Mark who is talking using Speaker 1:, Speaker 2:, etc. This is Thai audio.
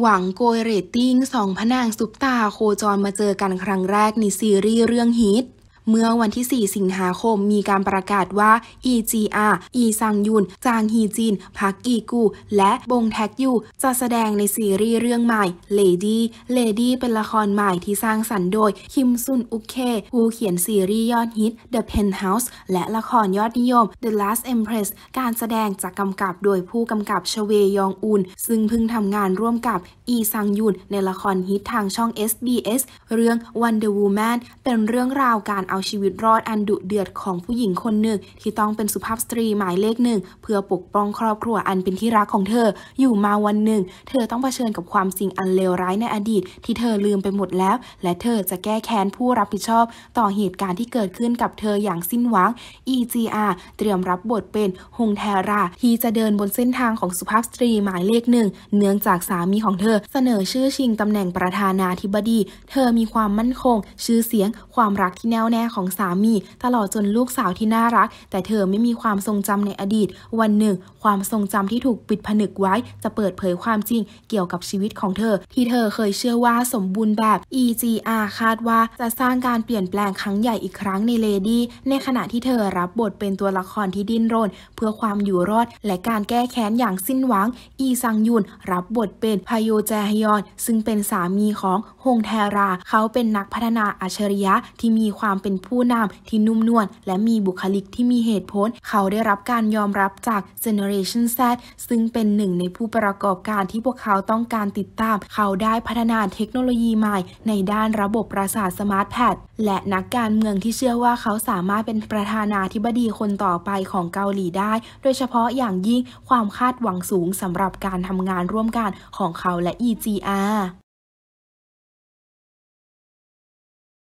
Speaker 1: หวังโกยเรตติ้งสองพนางซุปตาโคจรมาเจอกันครั้งแรกในซีรีส์เรื่องฮิตเมื่อวันที่ 4 สิงหาคมมีการประกาศว่า EGR อีซังยุน จางฮีจิน พักอีกู และบงแท็กยู จะแสดงในซีรีส์เรื่องใหม่ Lady Lady เป็นละครใหม่ที่สร้างสรรค์โดย คิมซุนอุเค ผู้เขียนซีรีส์ยอดฮิต The Penthouse และละครยอดนิยม The Last Empress การแสดงจะกำกับโดยผู้กำกับชเวยองอุนซึ่งเพิ่งทำงานร่วมกับอีซังยุน ในละครฮิตทางช่อง SBS เรื่อง Wonder Woman เป็นเรื่องราวการเอาชีวิตรอดอันดุเดือดของผู้หญิงคนหนึ่ง ที่ต้องเป็นสุภาพสตรีหมายเลขหนึ่ง เพื่อปกป้องครอบครัวอันเป็นที่รักของเธออยู่มาวันหนึ่ง เธอต้องเผชิญกับความสิ่งอันเลวร้ายในอดีต ที่เธอลืมไปหมดแล้ว และเธอจะแก้แค้นผู้รับผิดชอบ ต่อเหตุการณ์ที่เกิดขึ้นกับเธออย่างสิ้นหวัง EGR เตรียมรับบทเป็นฮงแทรา ที่จะเดินบนเส้นทางของสุภาพสตรีหมายเลขหนึ่งเนื่องจากสามีของเธอเสนอชื่อชิงตำแหน่งประธานาธิบดี เธอมีความมั่นคง ชื่อเสียง ความรักที่แน่วแน่ม่ของสามี ตลอดจนลูกสาวที่น่ารัก แต่เธอไม่มีความทรงจำในอดีต วันหนึ่งความทรงจำที่ถูกปิดผนึกไว้ จะเปิดเผยความจริงเกี่ยวกับชีวิตของเธอ ที่เธอเคยเชื่อว่าสมบูรณ์แบบ EGR คาดว่า จะสร้างการเปลี่ยนแปลงครั้งใหญ่อีกครั้งในเลดี้ ในขณะที่เธอรับบทเป็นตัวละครที่ดิ้นรน เพื่อความอยู่รอดและการแก้แค้นอย่างสิ้นหวัง อีซังยุนรับบทเป็นพายโยแจฮยอนซึ่งเป็นสามีของฮงแทรา เขาเป็นนักพัฒนาอัจฉริยะที่มีความเป็น็นผู้นำที่นุ่มนวลและมีบุคลิกที่มีเหตุผล เขาได้รับการยอมรับจาก Generation Z ซึ่งเป็นหนึ่งในผู้ประกอบการที่พวกเขาต้องการติดตาม เขาได้พัฒนาเทคโนโลยีใหม่ในด้านระบบประสาทสมาร์ทแพดและนักการเมืองที่เชื่อว่าเขาสามารถเป็นประธานาธิบดีคนต่อไปของเกาหลีได้ โดยเฉพาะอย่างยิ่งความคาดหวังสูงสำหรับการทำงานร่วมกันของเขาและ EGR